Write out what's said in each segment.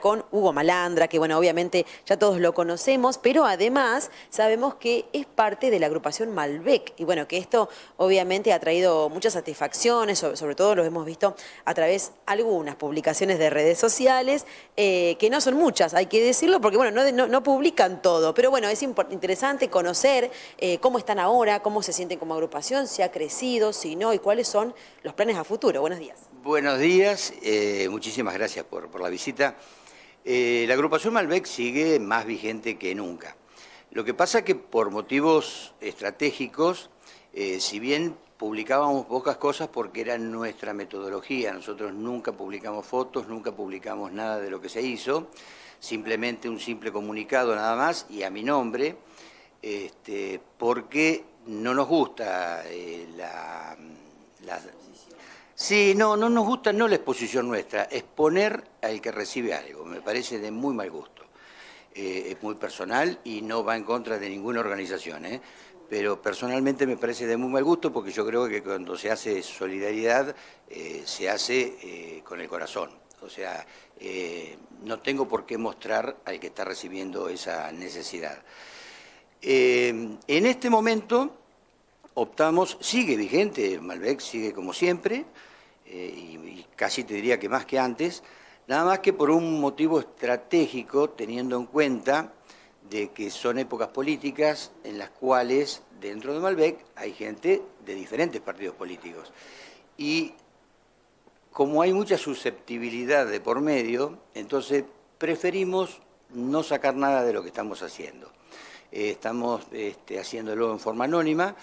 con Hugo Malandra, que bueno, obviamente ya todos lo conocemos, pero además sabemos que es parte de la agrupación Malbec y bueno, que esto obviamente ha traído muchas satisfacciones, sobre, todo lo hemos visto a través de algunas publicaciones de redes sociales, eh, que no son muchas, hay que decirlo, porque bueno, no, publican todo, pero bueno, es interesante conocer eh, cómo están ahora, cómo se sienten como agrupación, si ha crecido, si no, y cuáles son los planes a futuro. Buenos días. Buenos días, eh, muchísimas gracias por, la visita. Eh, la agrupación Malbec sigue más vigente que nunca. Lo que pasa es que por motivos estratégicos, eh, si bien publicábamos pocas cosas porque era nuestra metodología, nosotros nunca publicamos fotos, nunca publicamos nada de lo que se hizo, simplemente un simple comunicado nada más y a mi nombre, este, porque no nos gusta la, Sí, no, no nos gusta no la exposición nuestra, exponer al que recibe algo, me parece de muy mal gusto. Eh, es muy personal y no va en contra de ninguna organización, ¿eh? pero personalmente me parece de muy mal gusto porque yo creo que cuando se hace solidaridad eh, se hace eh, con el corazón. O sea, no tengo por qué mostrar al que está recibiendo esa necesidad. en este momento optamos, sigue vigente, Malbec sigue como siempre, eh, y, casi te diría que más que antes, nada más que por un motivo estratégico, teniendo en cuenta de que son épocas políticas en las cuales dentro de Malbec hay gente de diferentes partidos políticos. Y como hay mucha susceptibilidad de por medio, entonces preferimos no sacar nada de lo que estamos haciendo. Eh, estamos este, haciéndolo en forma anónima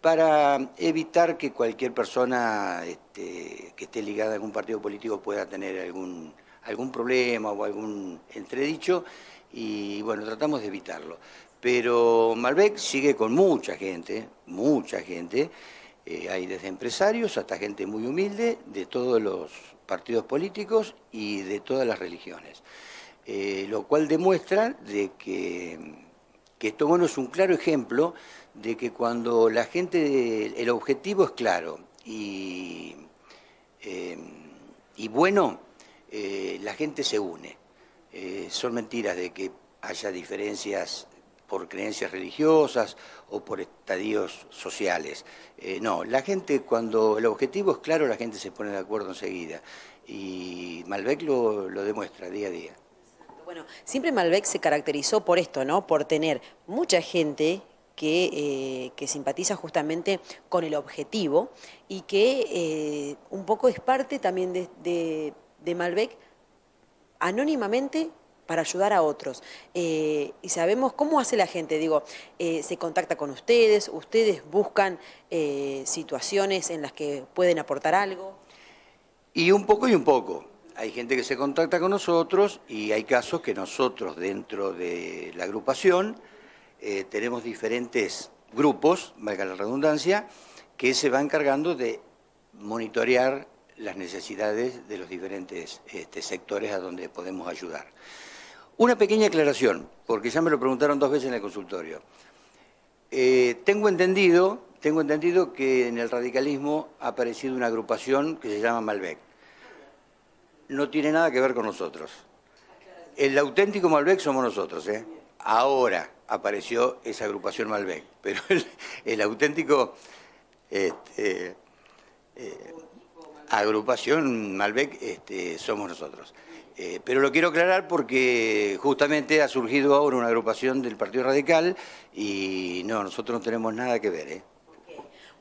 para evitar que cualquier persona este, que esté ligada a algún partido político pueda tener algún, algún problema o algún entredicho y bueno, tratamos de evitarlo. Pero Malbec sigue con mucha gente, mucha gente, eh, hay desde empresarios hasta gente muy humilde de todos los partidos políticos y de todas las religiones, eh, lo cual demuestra de que, que esto bueno es un claro ejemplo de que cuando la gente, el objetivo es claro y, em, y bueno, eh, la gente se une. Eh, son mentiras de que haya diferencias por creencias religiosas o por estadios sociales. Eh, no, la gente cuando el objetivo es claro, la gente se pone de acuerdo enseguida. Y Malbec lo, lo demuestra día a día. Bueno, siempre Malbec se caracterizó por esto, ¿no? Por tener mucha gente eh, que, simpatiza justamente con el objetivo y que eh, un poco es parte también de, Malbec anónimamente para ayudar a otros. Eh, y sabemos cómo hace la gente, digo, se contacta con ustedes, ustedes buscan situaciones en las que pueden aportar algo. Y un poco y un poco. Hay gente que se contacta con nosotros y hay casos que nosotros dentro de la agrupación eh, tenemos diferentes grupos, valga la redundancia, que se van encargando de monitorear las necesidades de los diferentes este, sectores a donde podemos ayudar. Una pequeña aclaración, porque ya me lo preguntaron dos veces en el consultorio. Eh, tengo entendido, tengo entendido que en el radicalismo ha aparecido una agrupación que se llama Malbec. No tiene nada que ver con nosotros. El auténtico Malbec somos nosotros, ¿eh? Ahora, apareció esa agrupación Malbec. Pero el, auténtico este, eh, agrupación Malbec este, somos nosotros. Eh, pero lo quiero aclarar porque justamente ha surgido ahora una agrupación del Partido Radical y no, nosotros no tenemos nada que ver. ¿eh?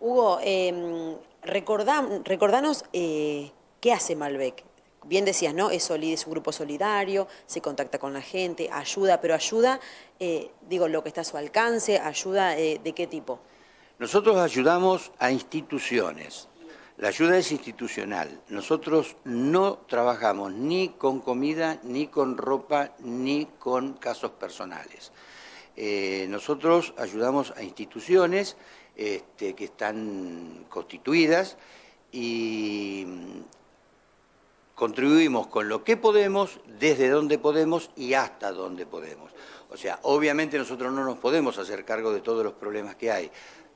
Hugo, em, recordá, recordanos eh, qué hace Malbec bien decías, ¿no? Es, es, un grupo solidario, se contacta con la gente, ayuda, pero ayuda, eh, digo, lo que está a su alcance, ayuda eh, de qué tipo. Nosotros ayudamos a instituciones. La ayuda es institucional. Nosotros no trabajamos ni con comida, ni con ropa, ni con casos personales. Eh, nosotros ayudamos a instituciones este, que están constituidas y contribuimos con lo que podemos, desde donde podemos y hasta donde podemos. O sea, obviamente nosotros no nos podemos hacer cargo de todos los problemas que hay,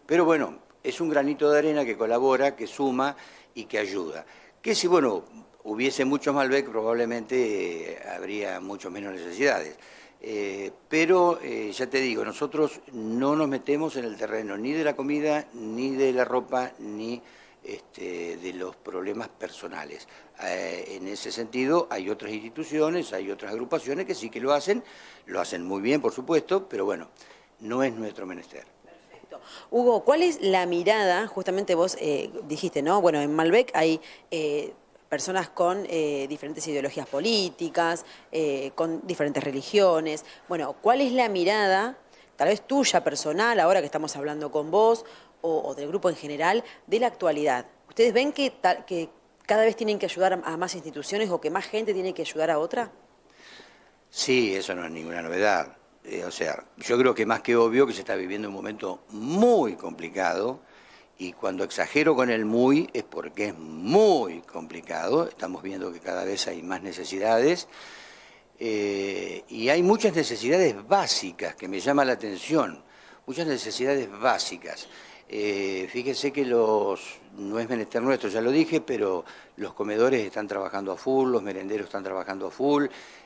pero bueno, es un granito de arena que colabora, que suma y que ayuda. Que si, bueno, hubiese muchos Malbec, probablemente eh, habría mucho menos necesidades. Eh, pero eh, ya te digo, nosotros no nos metemos en el terreno ni de la comida, ni de la ropa, ni este, de los problemas personales. Eh, en ese sentido, hay otras instituciones, hay otras agrupaciones que sí que lo hacen, lo hacen muy bien, por supuesto, pero bueno, no es nuestro menester. Hugo, ¿cuál es la mirada? Justamente vos eh, dijiste, ¿no? Bueno, en Malbec hay eh, personas con diferentes ideologías políticas, con diferentes religiones. Bueno, ¿cuál es la mirada, tal vez tuya, personal, ahora que estamos hablando con vos, o, del grupo en general de la actualidad? ¿Ustedes ven que, que cada vez tienen que ayudar a más instituciones o que más gente tiene que ayudar a otra? Sí, eso no es ninguna novedad. Eh, o sea, yo creo que más que obvio que se está viviendo un momento muy complicado y cuando exagero con el muy es porque es muy complicado. Estamos viendo que cada vez hay más necesidades eh, y hay muchas necesidades básicas que me llama la atención, muchas necesidades básicas. Eh, fíjense que los, no es menester nuestro, ya lo dije, pero los comedores están trabajando a full, los merenderos están trabajando a full,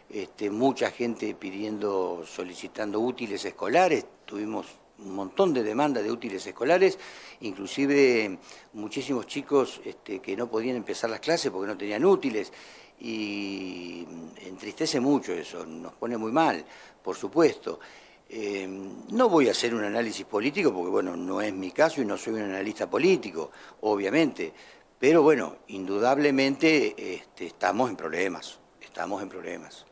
este, mucha gente pidiendo, solicitando útiles escolares, tuvimos un montón de demanda de útiles escolares, inclusive muchísimos chicos este, que no podían empezar las clases porque no tenían útiles y entristece mucho eso, nos pone muy mal, por supuesto. Em, no voy a hacer un análisis político porque, bueno, no es mi caso y no soy un analista político, obviamente. Pero bueno, indudablemente este, estamos en problemas, estamos en problemas.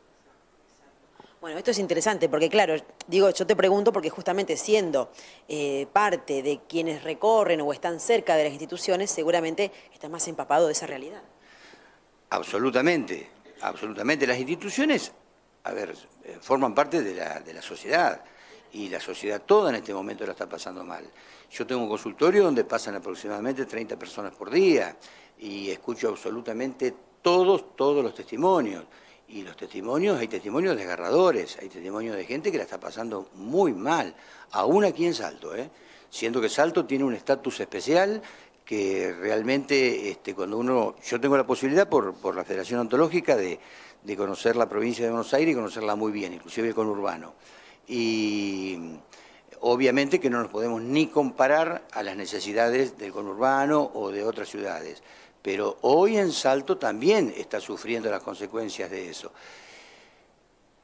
Bueno, esto es interesante porque, claro, digo, yo te pregunto porque justamente siendo eh, parte de quienes recorren o están cerca de las instituciones, seguramente estás más empapado de esa realidad. Absolutamente, absolutamente. Las instituciones a ver, eh, forman parte de la, de la sociedad y la sociedad toda en este momento la está pasando mal. Yo tengo un consultorio donde pasan aproximadamente 30 personas por día y escucho absolutamente todos, todos los testimonios. Y los testimonios, hay testimonios desgarradores, hay testimonios de gente que la está pasando muy mal, aún aquí en Salto, ¿eh? siendo que Salto tiene un estatus especial que realmente este, cuando uno, yo tengo la posibilidad por, por la Federación Ontológica de, de conocer la provincia de Buenos Aires y conocerla muy bien, inclusive con Urbano. Y obviamente que no nos podemos ni comparar a las necesidades del conurbano o de otras ciudades, pero hoy en Salto también está sufriendo las consecuencias de eso.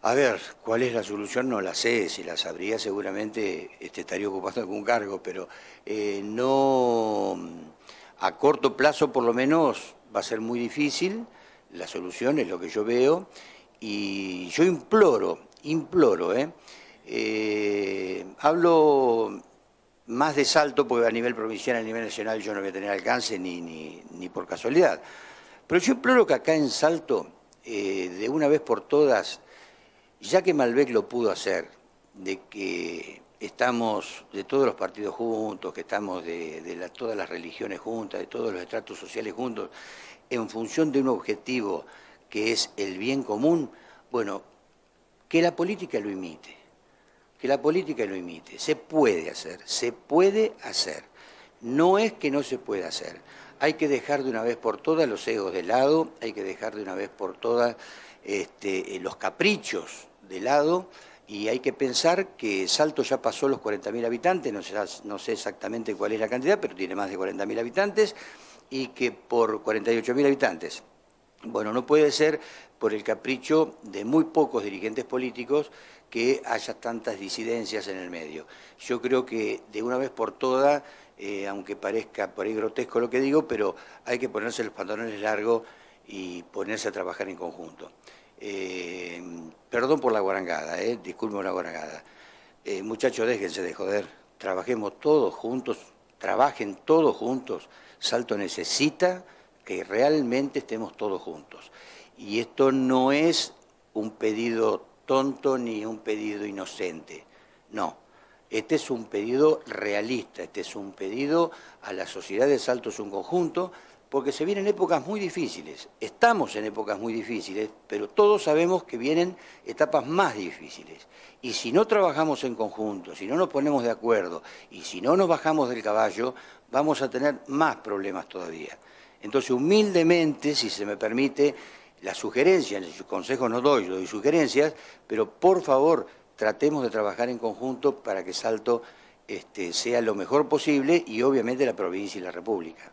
A ver, ¿cuál es la solución? No la sé, si la sabría seguramente este, estaría ocupando algún cargo, pero eh, no, a corto plazo por lo menos va a ser muy difícil la solución es lo que yo veo y yo imploro, imploro, ¿eh? Eh, hablo más de salto porque a nivel provincial, a nivel nacional yo no voy a tener alcance ni, ni, por casualidad, pero yo imploro que acá en salto, eh, de una vez por todas, ya que Malbec lo pudo hacer, de que estamos de todos los partidos juntos, que estamos de, todas las religiones juntas, de todos los estratos sociales juntos, en función de un objetivo que es el bien común, bueno, que la política lo imite, que la política lo imite, se puede hacer, se puede hacer, no es que no se pueda hacer, hay que dejar de una vez por todas los egos de lado, hay que dejar de una vez por todas este, los caprichos de lado, y hay que pensar que Salto ya pasó los 40.000 habitantes, no sé, exactamente cuál es la cantidad, pero tiene más de 40.000 habitantes, y que por 48.000 habitantes. Bueno, no puede ser por el capricho de muy pocos dirigentes políticos que haya tantas disidencias en el medio. Yo creo que de una vez por todas, eh, aunque parezca por ahí grotesco lo que digo, pero hay que ponerse los pantalones largos y ponerse a trabajar en conjunto. Eh, perdón por la guarangada, eh, la guarangada. Eh, muchachos, déjense de joder, trabajemos todos juntos, trabajen todos juntos. Salto necesita que realmente estemos todos juntos. Y esto no es un pedido tonto ni un pedido inocente, no. Este es un pedido realista, este es un pedido a la sociedad de Salto, es un conjunto porque se vienen épocas muy difíciles. Estamos en épocas muy difíciles, pero todos sabemos que vienen etapas más difíciles. Y si no trabajamos en conjunto, si no nos ponemos de acuerdo y si no nos bajamos del caballo, vamos a tener más problemas todavía. Entonces, humildemente, si se me permite, las la sugerencia, consejos no doy, yo doy sugerencias, pero por favor tratemos de trabajar en conjunto para que Salto este, sea lo mejor posible y obviamente la provincia y la República.